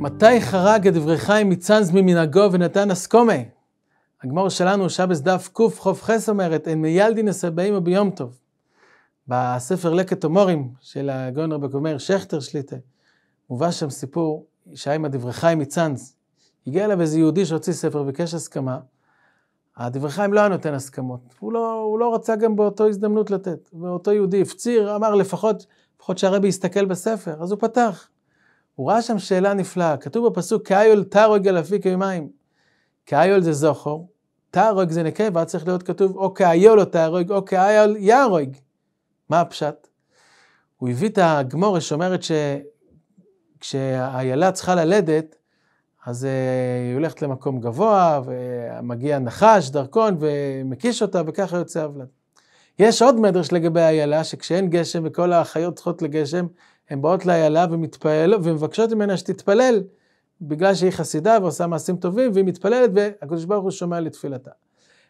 מתי חרג את דברי חיים מצאנז ממנהגו ונתן אסקומה? הגמור שלנו, שבס דף חס אומרת, אין מיילדין אסבעים או ביום טוב. בספר לקט הומורים של הגאון רבי גומר שכטר שליטה, מובא שם סיפור שהיה עם הדברי חיים מצאנז. הגיע אליו איזה יהודי שהוציא ספר, וביקש הסכמה. הדברי חיים לא היה נותן הסכמות. הוא לא, הוא לא רצה גם באותו הזדמנות לתת. ואותו יהודי הפציר, אמר לפחות, לפחות שהרבי יסתכל בספר. אז הוא פתח. הוא ראה שם שאלה נפלאה, כתוב בפסוק, כאיול תרוג אל אפיק ממים. כאיול זה זוכור, תרוג זה נקבה, צריך להיות כתוב או כאיול או תרוג, או כאיול יהרוג. מה הפשט? הוא הביא את הגמורה שאומרת שכשאיילה צריכה ללדת, אז אה, היא הולכת למקום גבוה, ומגיע נחש, דרכון, ומקיש אותה, וככה יוצא עוולה. יש עוד מדרש לגבי איילה, שכשאין גשם וכל החיות צריכות לגשם, הן באות לאיילה ומבקשות ממנה שתתפלל, בגלל שהיא חסידה ועושה מעשים טובים, והיא מתפללת והקדוש ברוך הוא שומע לתפילתה.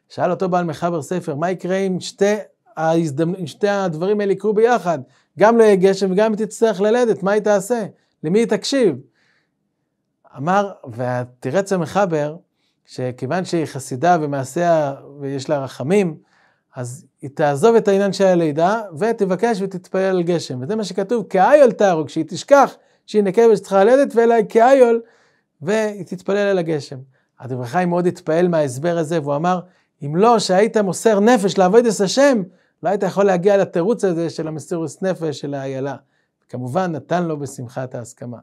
שאל אותו בעל מחבר ספר, מה יקרה אם שתי, ההזדמנ... שתי הדברים האלה יקרו ביחד? גם לא יהיה גשם וגם היא תצטרך ללדת, מה היא תעשה? למי היא תקשיב? אמר, ותירץ המחבר, שכיוון שהיא חסידה ומעשיה ויש לה רחמים, אז היא תעזוב את העניין של הלידה, ותבקש ותתפלל על גשם. וזה מה שכתוב, כאיול תהרוג, שהיא תשכח שהיא נקבה שצריכה ללדת, ואלא כאיול, והיא תתפלל על הגשם. הדבר חיים מאוד התפעל מההסבר הזה, והוא אמר, אם לא שהיית מוסר נפש לעבוד את השם, לא היית יכול להגיע לתירוץ הזה של המסירות נפש של האיילה. כמובן, נתן לו בשמחה את ההסכמה.